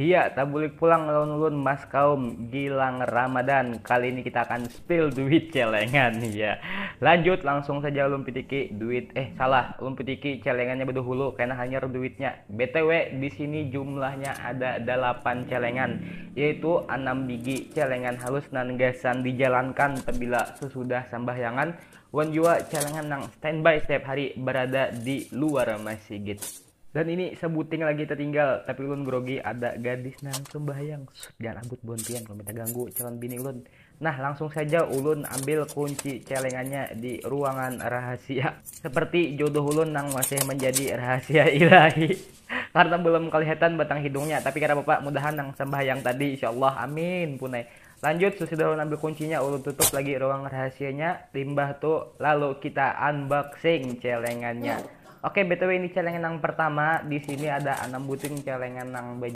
Iya, tak boleh pulang lawan-lawan mas kaum Gilang Ramadan. Kali ini kita akan spill duit celengan ya. Lanjut langsung saja lumpitiki duit eh salah, lumpitiki celengannya bedu hulu karena hanya duitnya. BTW di sini jumlahnya ada 8 celengan yaitu 6 biji celengan halus nan gasan dijalankan apabila sesudah sembahyangan. Wan juga celengan nang standby setiap hari berada di luar masjid. Dan ini sebuting lagi tertinggal, tapi ulun grogi ada gadis nang sembahyang. Jangan rambut bontian kalau minta ganggu calon bini ulun. Nah, langsung saja ulun ambil kunci celengannya di ruangan rahasia. Seperti jodoh ulun nang masih menjadi rahasia ilahi. karena belum kelihatan batang hidungnya, tapi karena bapak mudahan nang sembahyang tadi, insya Allah, amin, punai. Lanjut, sesudah ulun ambil kuncinya, ulun tutup lagi ruang rahasianya, limbah tuh, lalu kita unboxing celengannya Oke, BTW ini celengan yang pertama. Di sini ada enam butir celengan yang